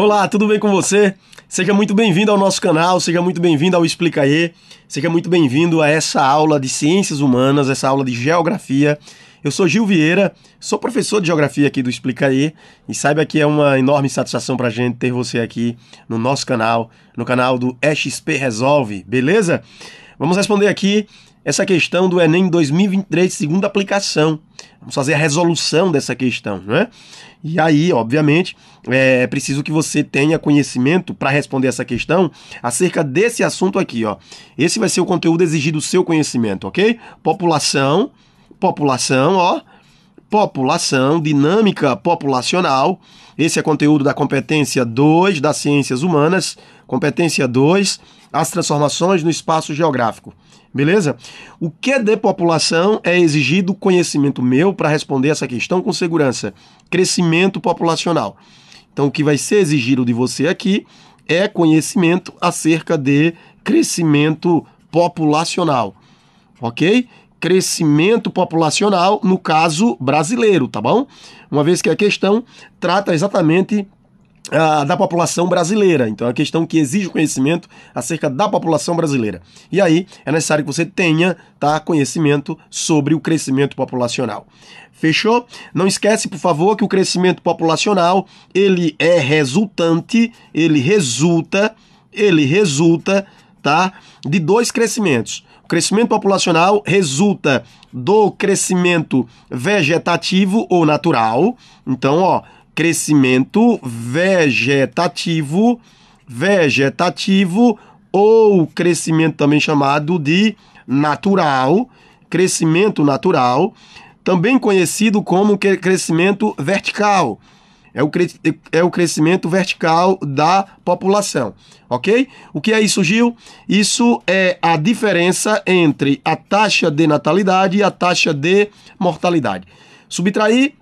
Olá, tudo bem com você? Seja muito bem-vindo ao nosso canal, seja muito bem-vindo ao Explica E, seja muito bem-vindo a essa aula de Ciências Humanas, essa aula de Geografia. Eu sou Gil Vieira, sou professor de Geografia aqui do Explica E, e saiba que é uma enorme satisfação para a gente ter você aqui no nosso canal, no canal do XP Resolve, beleza? Vamos responder aqui essa questão do Enem 2023, segunda aplicação. Vamos fazer a resolução dessa questão, né? E aí, obviamente, é, é preciso que você tenha conhecimento para responder essa questão acerca desse assunto aqui, ó. Esse vai ser o conteúdo exigido do seu conhecimento, ok? População, população, ó. População, dinâmica populacional. Esse é conteúdo da competência 2 das ciências humanas Competência 2, as transformações no espaço geográfico. Beleza? O que é de população é exigido conhecimento meu para responder essa questão com segurança? Crescimento populacional. Então, o que vai ser exigido de você aqui é conhecimento acerca de crescimento populacional. Ok? Crescimento populacional, no caso brasileiro, tá bom? Uma vez que a questão trata exatamente a, da população brasileira. Então é uma questão que exige conhecimento acerca da população brasileira. E aí é necessário que você tenha tá, conhecimento sobre o crescimento populacional. Fechou? Não esquece, por favor, que o crescimento populacional, ele é resultante, ele resulta, ele resulta, tá? De dois crescimentos. O crescimento populacional resulta do crescimento vegetativo ou natural. Então, ó, crescimento vegetativo, vegetativo ou crescimento também chamado de natural, crescimento natural, também conhecido como crescimento vertical. É o, cre é o crescimento vertical da população, ok? O que aí é surgiu? Isso é a diferença entre a taxa de natalidade e a taxa de mortalidade. Subtrair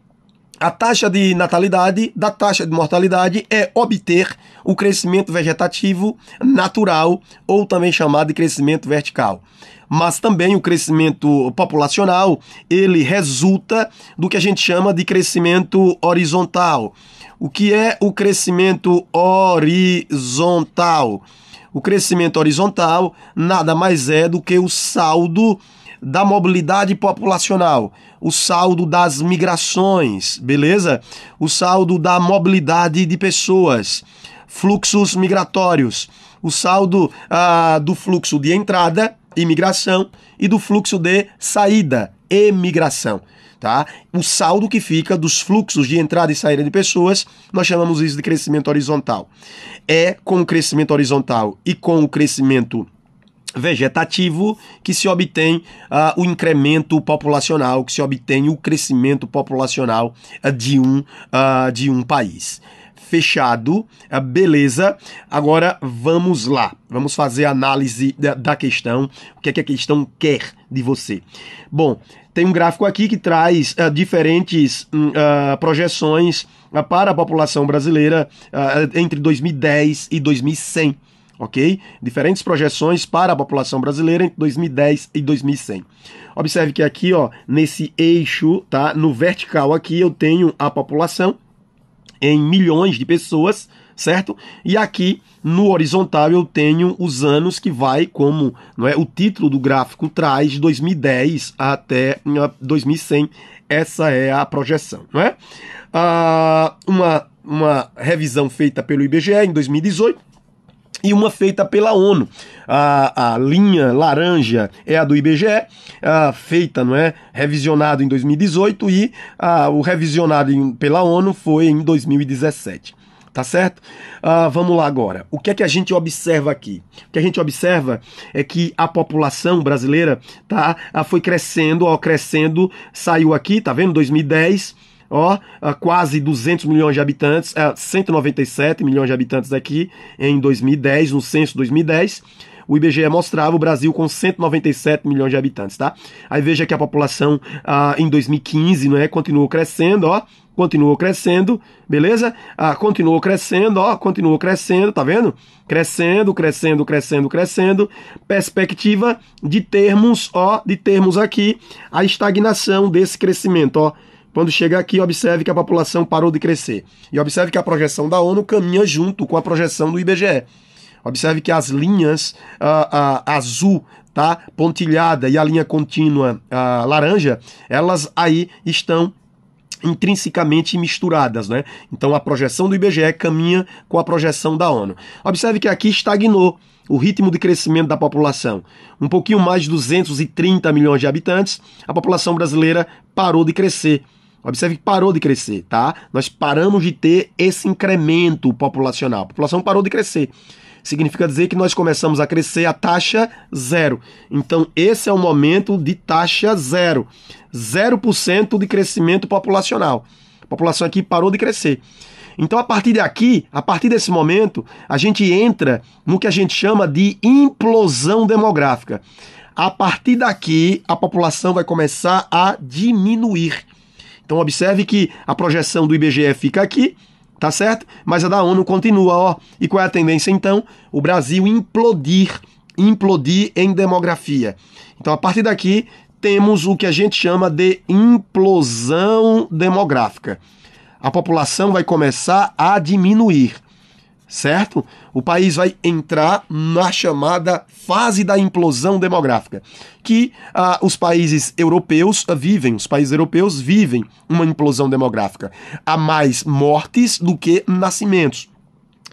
a taxa de natalidade da taxa de mortalidade é obter o crescimento vegetativo natural ou também chamado de crescimento vertical. Mas também o crescimento populacional, ele resulta do que a gente chama de crescimento horizontal. O que é o crescimento horizontal? O crescimento horizontal nada mais é do que o saldo da mobilidade populacional, o saldo das migrações, beleza? O saldo da mobilidade de pessoas, fluxos migratórios, o saldo ah, do fluxo de entrada, imigração, e do fluxo de saída, emigração. Tá? O saldo que fica dos fluxos de entrada e saída de pessoas, nós chamamos isso de crescimento horizontal. É com o crescimento horizontal e com o crescimento vegetativo que se obtém uh, o incremento populacional, que se obtém o crescimento populacional uh, de, um, uh, de um país. Fechado, beleza. Agora vamos lá, vamos fazer a análise da, da questão. O que é que a questão quer de você? Bom, tem um gráfico aqui que traz uh, diferentes uh, projeções uh, para a população brasileira entre 2010 e 2100 ok? Diferentes projeções para a população brasileira entre 2010 e 2100. Observe que aqui, ó, nesse eixo, tá? No vertical aqui eu tenho a população em milhões de pessoas, certo? E aqui no horizontal eu tenho os anos que vai como, não é, o título do gráfico traz de 2010 até 2100. É? Essa é a projeção, não é? Ah, uma uma revisão feita pelo IBGE em 2018 e uma feita pela ONU. A, a linha laranja é a do IBGE, a, feita, não é? Revisionado em 2018 e a, o revisionado em, pela ONU foi em 2017. Tá certo? Ah, vamos lá agora. O que é que a gente observa aqui? O que a gente observa é que a população brasileira tá, foi crescendo, ó, crescendo, saiu aqui, tá vendo? 2010 ó, ah, quase 200 milhões de habitantes, 197 ah, milhões de habitantes aqui em 2010, no censo 2010. O IBGE mostrava o Brasil com 197 milhões de habitantes, tá? Aí veja que a população ah, em 2015, não é, continuou crescendo, ó, continuou crescendo, beleza? Ah, continuou crescendo, ó, continuou crescendo, tá vendo? Crescendo, crescendo, crescendo, crescendo. Perspectiva de termos, ó, de termos aqui a estagnação desse crescimento, ó. Quando chega aqui, observe que a população parou de crescer. E observe que a projeção da ONU caminha junto com a projeção do IBGE. Observe que as linhas uh, uh, azul tá pontilhada e a linha contínua uh, laranja, elas aí estão intrinsecamente misturadas, né? Então a projeção do IBGE caminha com a projeção da ONU. Observe que aqui estagnou o ritmo de crescimento da população. Um pouquinho mais de 230 milhões de habitantes, a população brasileira parou de crescer. Observe que parou de crescer, tá? Nós paramos de ter esse incremento populacional. A população parou de crescer. Significa dizer que nós começamos a crescer a taxa zero. Então, esse é o momento de taxa zero. 0% de crescimento populacional. A população aqui parou de crescer. Então, a partir daqui, a partir desse momento, a gente entra no que a gente chama de implosão demográfica. A partir daqui, a população vai começar a diminuir. Então observe que a projeção do IBGE fica aqui, tá certo? Mas a da ONU continua, ó. E qual é a tendência então? O Brasil implodir, implodir em demografia. Então a partir daqui temos o que a gente chama de implosão demográfica. A população vai começar a diminuir certo? O país vai entrar na chamada fase da implosão demográfica, que ah, os países europeus vivem, os países europeus vivem uma implosão demográfica. Há mais mortes do que nascimentos.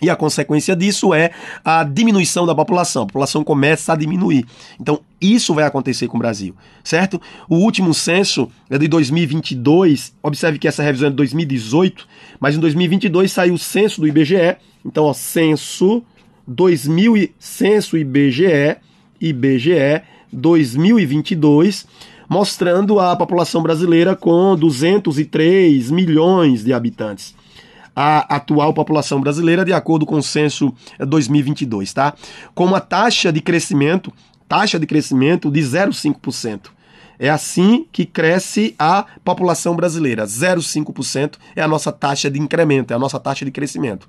E a consequência disso é a diminuição da população. A população começa a diminuir. Então, isso vai acontecer com o Brasil, certo? O último censo é de 2022. Observe que essa revisão é de 2018, mas em 2022 saiu o censo do IBGE. Então, ó, censo 2000 censo IBGE, IBGE 2022 mostrando a população brasileira com 203 milhões de habitantes a atual população brasileira, de acordo com o censo 2022, eh, tá? Com uma taxa de crescimento, taxa de crescimento de 0,5%. É assim que cresce a população brasileira. 0,5% é a nossa taxa de incremento, é a nossa taxa de crescimento.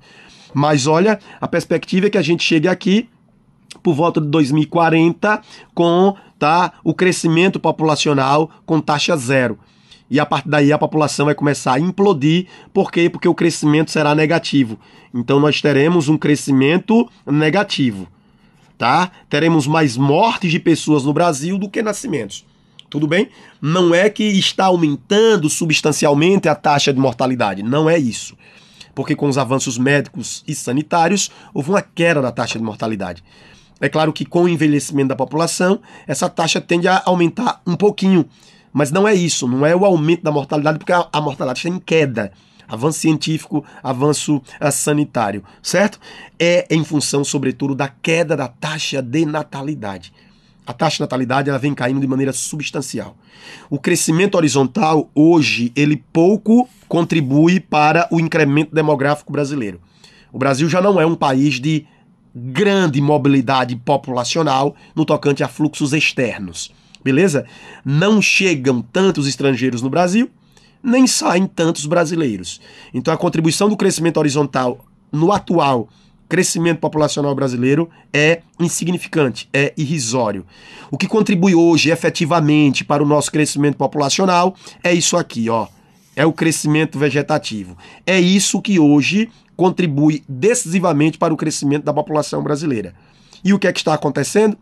Mas olha, a perspectiva é que a gente chegue aqui por volta de 2040 com tá, o crescimento populacional com taxa zero. E a partir daí a população vai começar a implodir, por quê? Porque o crescimento será negativo. Então nós teremos um crescimento negativo, tá? Teremos mais mortes de pessoas no Brasil do que nascimentos. Tudo bem? Não é que está aumentando substancialmente a taxa de mortalidade, não é isso porque com os avanços médicos e sanitários houve uma queda da taxa de mortalidade. É claro que com o envelhecimento da população, essa taxa tende a aumentar um pouquinho, mas não é isso, não é o aumento da mortalidade, porque a, a mortalidade está em queda. Avanço científico, avanço uh, sanitário, certo? É em função, sobretudo, da queda da taxa de natalidade. A taxa de natalidade ela vem caindo de maneira substancial. O crescimento horizontal hoje ele pouco contribui para o incremento demográfico brasileiro. O Brasil já não é um país de grande mobilidade populacional no tocante a fluxos externos beleza? Não chegam tantos estrangeiros no Brasil, nem saem tantos brasileiros. Então a contribuição do crescimento horizontal no atual crescimento populacional brasileiro é insignificante, é irrisório. O que contribui hoje efetivamente para o nosso crescimento populacional é isso aqui, ó. É o crescimento vegetativo. É isso que hoje contribui decisivamente para o crescimento da população brasileira. E o que é que está acontecendo?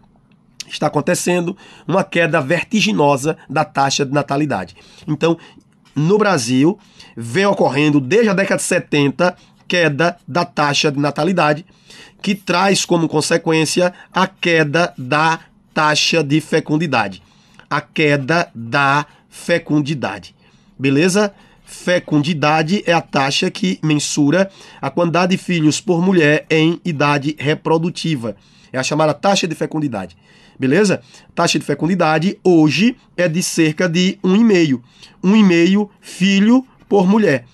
está acontecendo uma queda vertiginosa da taxa de natalidade. Então, no Brasil, vem ocorrendo desde a década de 70 queda da taxa de natalidade, que traz como consequência a queda da taxa de fecundidade. A queda da fecundidade. Beleza? Fecundidade é a taxa que mensura a quantidade de filhos por mulher em idade reprodutiva. É a chamada taxa de fecundidade beleza? Taxa de fecundidade hoje é de cerca de 1,5. 1,5 filho por mulher.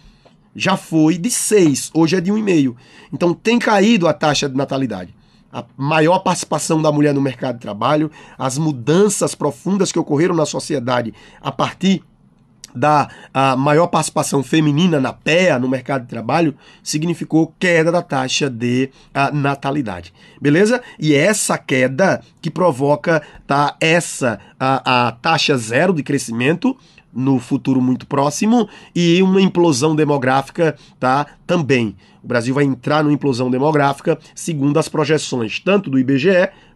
Já foi de 6, hoje é de 1,5. Então tem caído a taxa de natalidade a maior participação da mulher no mercado de trabalho, as mudanças profundas que ocorreram na sociedade a partir da maior participação feminina na PEA, no mercado de trabalho, significou queda da taxa de a, natalidade. Beleza? E é essa queda que provoca tá, essa a, a taxa zero de crescimento no futuro muito próximo e uma implosão demográfica, tá? Também. O Brasil vai entrar numa implosão demográfica, segundo as projeções tanto do IBGE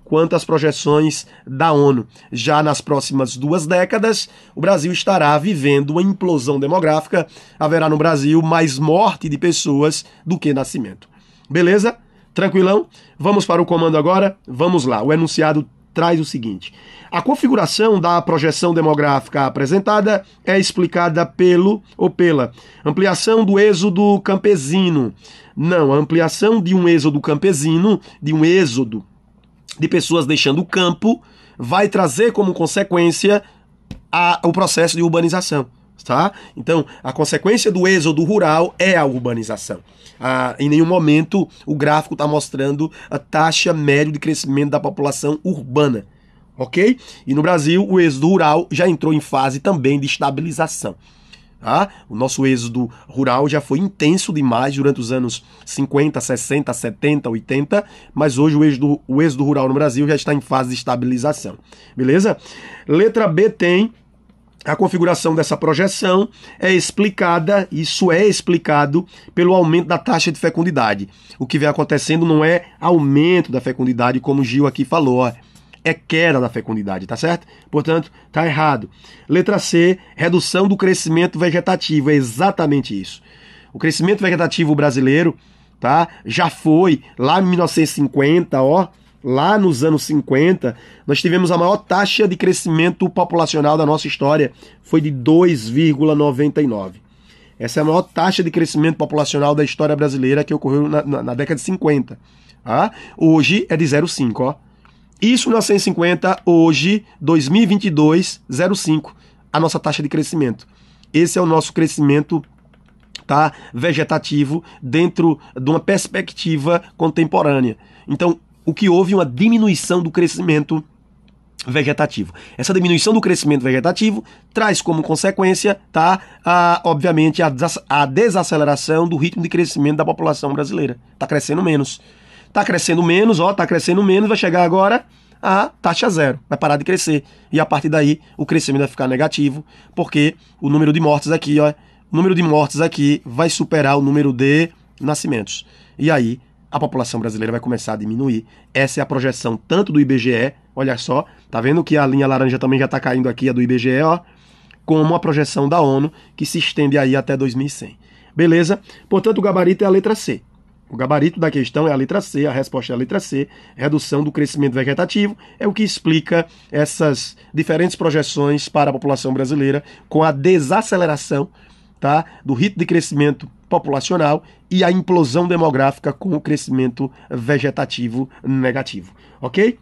quanto às projeções da ONU. Já nas próximas duas décadas, o Brasil estará vivendo uma implosão demográfica, haverá no Brasil mais morte de pessoas do que nascimento. Beleza? Tranquilão? Vamos para o comando agora? Vamos lá. O enunciado traz o seguinte: a configuração da projeção demográfica apresentada é explicada pelo ou pela ampliação do êxodo campesino. Não, a ampliação de um êxodo campesino, de um êxodo de pessoas deixando o campo vai trazer como consequência a, o processo de urbanização. Tá? Então, a consequência do êxodo rural é a urbanização. Ah, em nenhum momento o gráfico está mostrando a taxa média de crescimento da população urbana. Ok? E no Brasil, o êxodo rural já entrou em fase também de estabilização. Ah, o nosso êxodo rural já foi intenso demais durante os anos 50, 60, 70, 80, mas hoje o êxodo, o êxodo rural no Brasil já está em fase de estabilização. Beleza? Letra B tem a configuração dessa projeção é explicada, isso é explicado pelo aumento da taxa de fecundidade. O que vem acontecendo não é aumento da fecundidade, como o Gil aqui falou. Ó é queda da fecundidade, tá certo? Portanto, tá errado. Letra C, redução do crescimento vegetativo, é exatamente isso. O crescimento vegetativo brasileiro, tá? Já foi lá em 1950, ó, lá nos anos 50, nós tivemos a maior taxa de crescimento populacional da nossa história, foi de 2,99. Essa é a maior taxa de crescimento populacional da história brasileira que ocorreu na, na, na década de 50. Tá? Hoje é de 0,5, ó. Isso 1950, hoje, 2022, 0,5, a nossa taxa de crescimento. Esse é o nosso crescimento tá, vegetativo dentro de uma perspectiva contemporânea. Então, o que houve é uma diminuição do crescimento vegetativo. Essa diminuição do crescimento vegetativo traz como consequência, tá, a, obviamente, a desaceleração do ritmo de crescimento da população brasileira. Está crescendo menos. Está crescendo menos, ó, tá crescendo menos, vai chegar agora a taxa zero, vai parar de crescer. E a partir daí o crescimento vai ficar negativo, porque o número de mortes aqui, ó, o número de mortes aqui vai superar o número de nascimentos. E aí a população brasileira vai começar a diminuir. Essa é a projeção tanto do IBGE, olha só, tá vendo que a linha laranja também já está caindo aqui, a do IBGE, ó, como a projeção da ONU, que se estende aí até 2100. Beleza? Portanto, o gabarito é a letra C. O gabarito da questão é a letra C, a resposta é a letra C, redução do crescimento vegetativo, é o que explica essas diferentes projeções para a população brasileira com a desaceleração tá, do ritmo de crescimento populacional e a implosão demográfica com o crescimento vegetativo negativo, ok?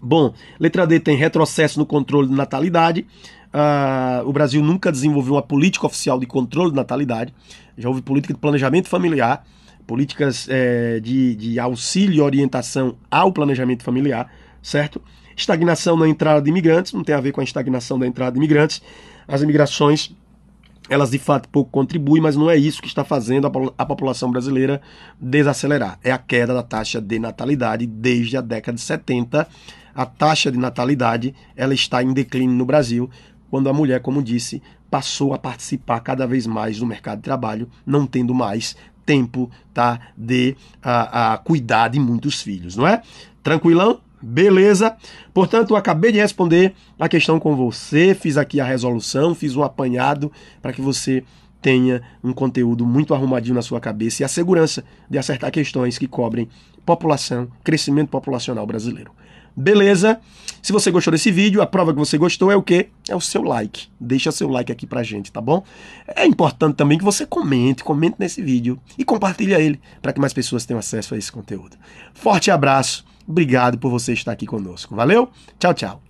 Bom, letra D tem retrocesso no controle de natalidade. Uh, o Brasil nunca desenvolveu uma política oficial de controle de natalidade. Já houve política de planejamento familiar, políticas é, de, de auxílio e orientação ao planejamento familiar, certo? Estagnação na entrada de imigrantes, não tem a ver com a estagnação da entrada de imigrantes. As imigrações, elas de fato pouco contribuem, mas não é isso que está fazendo a, a população brasileira desacelerar. É a queda da taxa de natalidade desde a década de 70. A taxa de natalidade ela está em declínio no Brasil, quando a mulher, como disse, passou a participar cada vez mais do mercado de trabalho, não tendo mais tempo tá de a, a cuidar de muitos filhos, não é? Tranquilão? Beleza? Portanto, eu acabei de responder a questão com você, fiz aqui a resolução, fiz o um apanhado para que você tenha um conteúdo muito arrumadinho na sua cabeça e a segurança de acertar questões que cobrem população, crescimento populacional brasileiro. Beleza? Se você gostou desse vídeo, a prova que você gostou é o quê? É o seu like. Deixa seu like aqui pra gente, tá bom? É importante também que você comente, comente nesse vídeo e compartilha ele para que mais pessoas tenham acesso a esse conteúdo. Forte abraço. Obrigado por você estar aqui conosco. Valeu? Tchau, tchau.